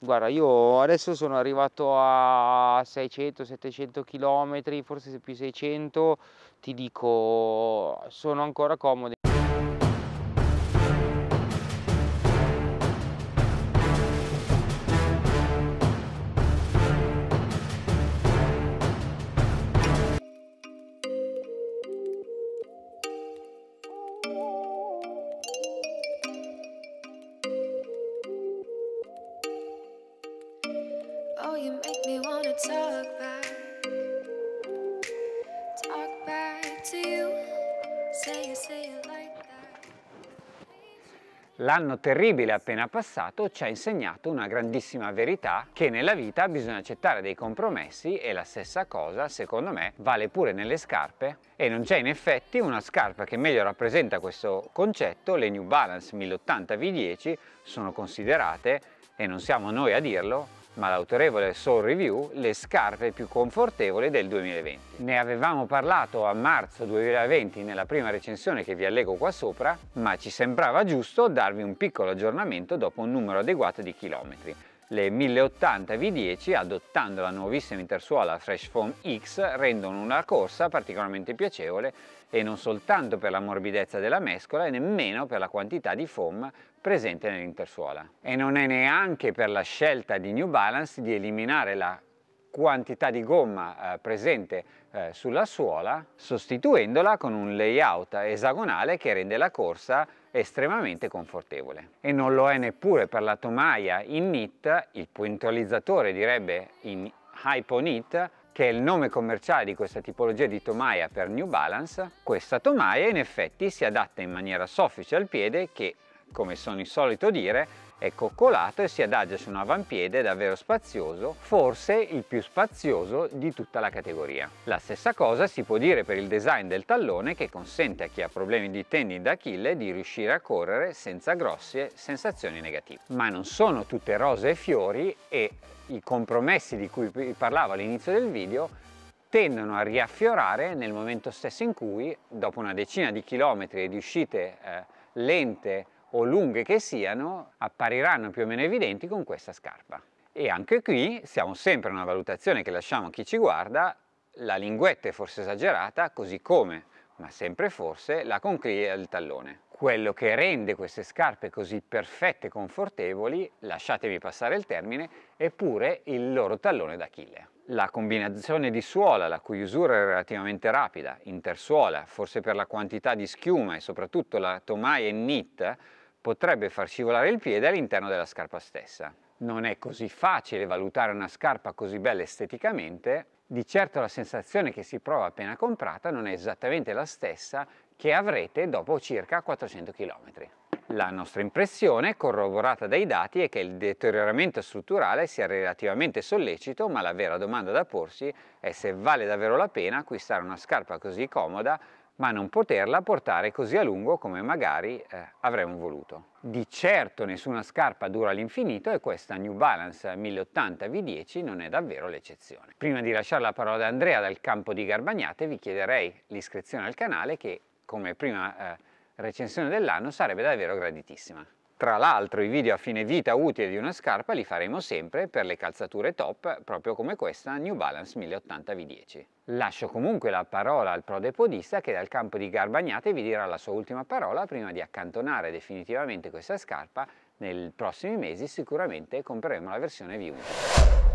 Guarda, io adesso sono arrivato a 600-700 km, forse più 600, ti dico, sono ancora comodo. L'anno terribile appena passato ci ha insegnato una grandissima verità che nella vita bisogna accettare dei compromessi e la stessa cosa secondo me vale pure nelle scarpe e non c'è in effetti una scarpa che meglio rappresenta questo concetto, le New Balance 1080 V10 sono considerate, e non siamo noi a dirlo, ma l'autorevole Soul Review le scarpe più confortevoli del 2020. Ne avevamo parlato a marzo 2020 nella prima recensione che vi allego qua sopra, ma ci sembrava giusto darvi un piccolo aggiornamento dopo un numero adeguato di chilometri le 1080 V10, adottando la nuovissima intersuola Fresh Foam X, rendono una corsa particolarmente piacevole e non soltanto per la morbidezza della mescola e nemmeno per la quantità di foam presente nell'intersuola. E non è neanche per la scelta di New Balance di eliminare la quantità di gomma eh, presente eh, sulla suola sostituendola con un layout esagonale che rende la corsa estremamente confortevole e non lo è neppure per la tomaia in knit, il puntualizzatore direbbe in hypo knit che è il nome commerciale di questa tipologia di tomaia per New Balance, questa tomaia in effetti si adatta in maniera soffice al piede che, come sono il solito dire, è coccolato e si adagia su un avampiede davvero spazioso, forse il più spazioso di tutta la categoria. La stessa cosa si può dire per il design del tallone che consente a chi ha problemi di tendine d'Achille di riuscire a correre senza grosse sensazioni negative. Ma non sono tutte rose e fiori e i compromessi di cui vi parlavo all'inizio del video tendono a riaffiorare nel momento stesso in cui, dopo una decina di chilometri e di uscite eh, lente o lunghe che siano, appariranno più o meno evidenti con questa scarpa. E anche qui siamo sempre a una valutazione che lasciamo a chi ci guarda, la linguetta è forse esagerata, così come, ma sempre forse, la conchiglia del tallone. Quello che rende queste scarpe così perfette e confortevoli, lasciatemi passare il termine, è pure il loro tallone d'Achille. La combinazione di suola, la cui usura è relativamente rapida, intersuola, forse per la quantità di schiuma e soprattutto la tomaia e knit, potrebbe far scivolare il piede all'interno della scarpa stessa. Non è così facile valutare una scarpa così bella esteticamente, di certo la sensazione che si prova appena comprata non è esattamente la stessa che avrete dopo circa 400 km. La nostra impressione, corroborata dai dati, è che il deterioramento strutturale sia relativamente sollecito, ma la vera domanda da porsi è se vale davvero la pena acquistare una scarpa così comoda ma non poterla portare così a lungo come magari eh, avremmo voluto. Di certo nessuna scarpa dura all'infinito e questa New Balance 1080 V10 non è davvero l'eccezione. Prima di lasciare la parola ad Andrea dal campo di Garbagnate vi chiederei l'iscrizione al canale che come prima eh, recensione dell'anno sarebbe davvero graditissima. Tra l'altro i video a fine vita utile di una scarpa li faremo sempre per le calzature top, proprio come questa New Balance 1080 V10. Lascio comunque la parola al prodepodista che dal campo di Garbagnate vi dirà la sua ultima parola prima di accantonare definitivamente questa scarpa. Nei prossimi mesi sicuramente compreremo la versione V1.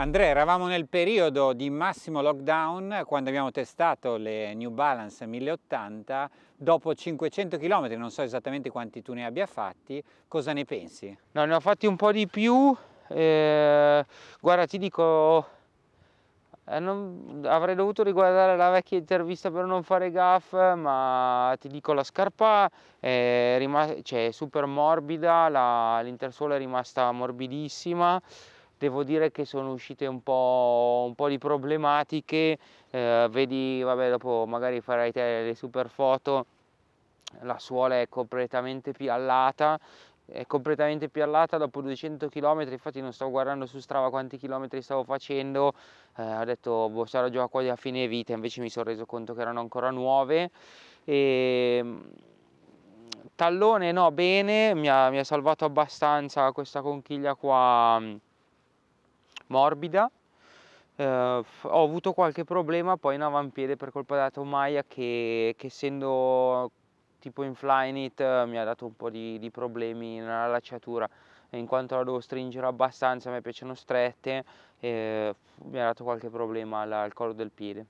Andrea, eravamo nel periodo di massimo lockdown quando abbiamo testato le New Balance 1080, dopo 500 km, non so esattamente quanti tu ne abbia fatti, cosa ne pensi? No, ne ho fatti un po' di più, eh, guarda ti dico, eh, non, avrei dovuto riguardare la vecchia intervista per non fare gaff, ma ti dico la scarpa è, cioè, super morbida, l'intersuola è rimasta morbidissima, devo dire che sono uscite un po', un po di problematiche, eh, vedi, vabbè, dopo magari farai te le super foto, la suola è completamente piallata, è completamente piallata dopo 200 km, infatti non stavo guardando su Strava quanti chilometri stavo facendo, eh, ho detto boh, sarò già quasi a fine vita, invece mi sono reso conto che erano ancora nuove. E... Ehm, tallone no, bene, mi ha, mi ha salvato abbastanza questa conchiglia qua morbida. Eh, ho avuto qualche problema poi in avampiede per colpa della tomaia che, che essendo tipo in Flyknit eh, mi ha dato un po' di, di problemi nella lacciatura in quanto la devo stringere abbastanza, a me piacciono strette eh, mi ha dato qualche problema al, al collo del piede.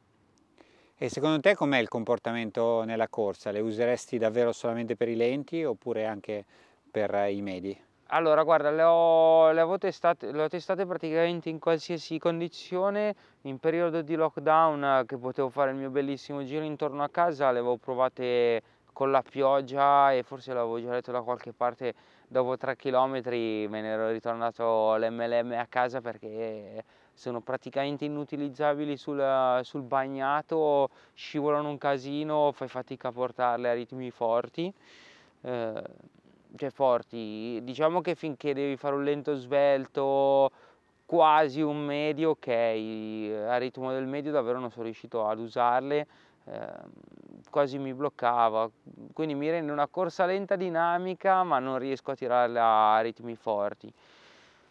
E secondo te com'è il comportamento nella corsa? Le useresti davvero solamente per i lenti oppure anche per i medi? Allora, guarda, le ho, le, testate, le ho, testate, praticamente in qualsiasi condizione, in periodo di lockdown che potevo fare il mio bellissimo giro intorno a casa, le avevo provate con la pioggia e forse l'avevo già letto da qualche parte, dopo tre chilometri me ne ero ritornato l'MLM a casa perché sono praticamente inutilizzabili sul, sul bagnato, scivolano un casino, fai fatica a portarle a ritmi forti. Eh, cioè forti. Diciamo che finché devi fare un lento svelto, quasi un medio, ok, a ritmo del medio davvero non sono riuscito ad usarle, ehm, quasi mi bloccava, quindi mi rende una corsa lenta dinamica ma non riesco a tirarla a ritmi forti.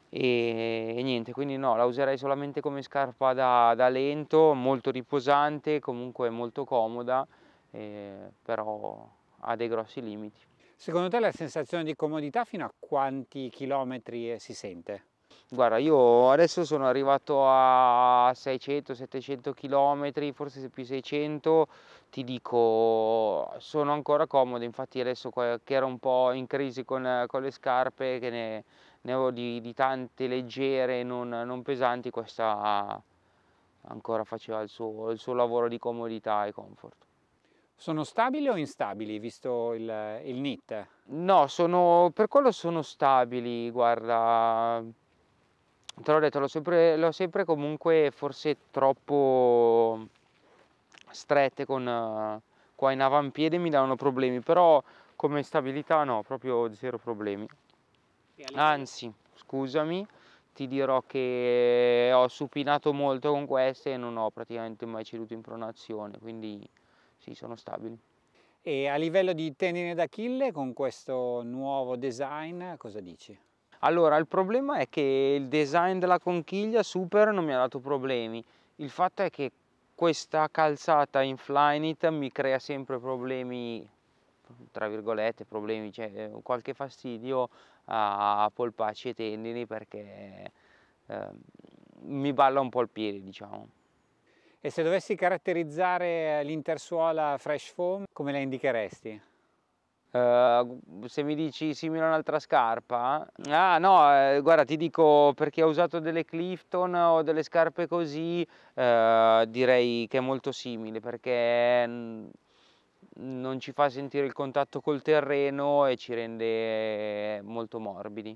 E, e, niente, quindi no, la userei solamente come scarpa da, da lento, molto riposante, comunque molto comoda, eh, però ha dei grossi limiti. Secondo te la sensazione di comodità fino a quanti chilometri eh, si sente? Guarda, io adesso sono arrivato a 600-700 km, forse più 600, ti dico, sono ancora comodo, infatti adesso che ero un po' in crisi con, con le scarpe, che ne, ne avevo di, di, tante leggere, non, non, pesanti, questa ancora faceva il suo, il suo lavoro di comodità e comfort. Sono stabili o instabili, visto il, il NIT? No, sono, per quello sono stabili, guarda, te l'ho detto, l'ho sempre, sempre, comunque forse troppo strette con qua in avampiede mi danno problemi, però come stabilità no, proprio zero problemi. Anzi, scusami, ti dirò che ho supinato molto con queste e non ho praticamente mai ceduto in pronazione, quindi sì, sono stabili. E a livello di tendine d'Achille con questo nuovo design cosa dici? Allora, il problema è che il design della conchiglia super non mi ha dato problemi. Il fatto è che questa calzata in Flyknit mi crea sempre problemi, tra virgolette, problemi, cioè eh, qualche fastidio a polpacci e tendini perché eh, mi balla un po' il piede, diciamo. E se dovessi caratterizzare l'intersuola Fresh Foam, come la indicheresti? Uh, se mi dici simile a un'altra scarpa? Ah no, eh, guarda ti dico perché ho usato delle Clifton o delle scarpe così, eh, direi che è molto simile perché mm, non ci fa sentire il contatto col terreno e ci rende molto morbidi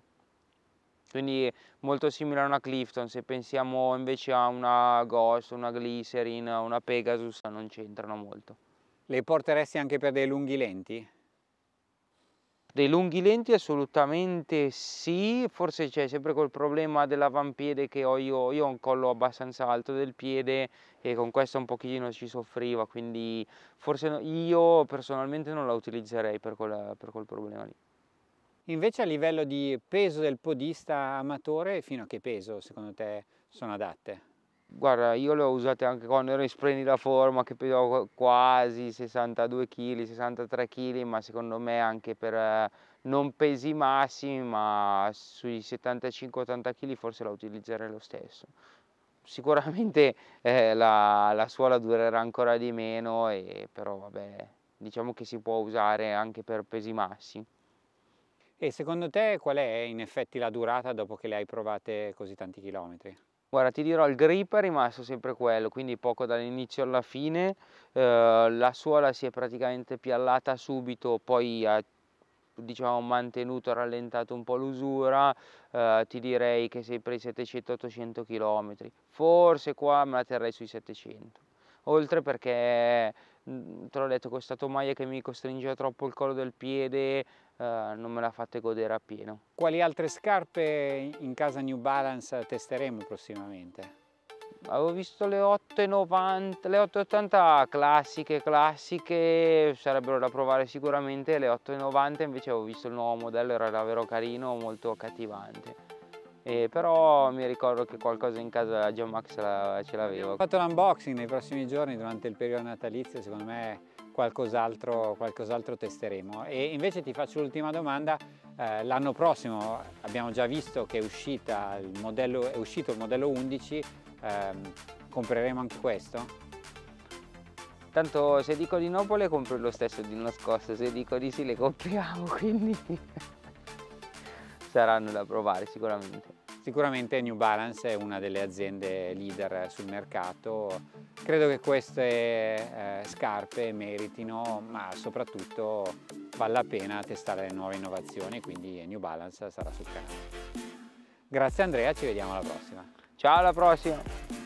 quindi molto simile a una Clifton, se pensiamo invece a una Ghost, una Glycerin, una Pegasus non c'entrano molto. Le porteresti anche per dei lunghi lenti? Dei lunghi lenti assolutamente sì, forse c'è sempre quel problema dell'avampiede che ho io, io ho un collo abbastanza alto del piede e con questo un pochino ci soffriva, quindi forse io personalmente non la utilizzerei per, quella, per quel problema lì. Invece a livello di peso del podista amatore, fino a che peso secondo te sono adatte? Guarda, io le ho usate anche quando ero in splendida forma, che pesavo quasi 62 kg, 63 kg, ma secondo me anche per eh, non pesi massimi, ma sui 75-80 kg forse la utilizzerei lo stesso. Sicuramente eh, la, la, suola durerà ancora di meno, e, però vabbè, diciamo che si può usare anche per pesi massimi. E secondo te qual è in effetti la durata dopo che le hai provate così tanti chilometri? Guarda, ti dirò, il grip è rimasto sempre quello, quindi poco dall'inizio alla fine, eh, la suola si è praticamente piallata subito, poi ha diciamo mantenuto rallentato un po' l'usura eh, ti direi che sei per i 700-800 km forse qua me la terrei sui 700 oltre perché mm, te l'ho detto questa tomaia che mi costringeva troppo il collo del piede eh, non me la fate godere appieno. Quali altre scarpe in casa New Balance testeremo prossimamente? Avevo visto le 8,90, le 8,80 classiche, classiche, sarebbero da provare sicuramente, le 8,90 invece avevo visto il nuovo modello, era davvero carino, molto accattivante. Eh, però mi ricordo che qualcosa in casa John Max la, ce l'avevo. Ho fatto l'unboxing nei prossimi giorni durante il periodo natalizio, secondo me qualcos'altro, qualcos'altro testeremo. E invece ti faccio l'ultima domanda, eh, l'anno prossimo abbiamo già visto che è, uscita il modello, è uscito il modello 11, ehm, compreremo anche questo? Tanto se dico di no le compro lo stesso di nascosto, se dico di sì le compriamo, quindi saranno da provare sicuramente. Sicuramente New Balance è una delle aziende leader sul mercato, credo che queste eh, scarpe meritino, ma soprattutto vale la pena testare le nuove innovazioni, quindi New Balance sarà sul canale. Grazie Andrea, ci vediamo alla prossima. Ciao, alla prossima!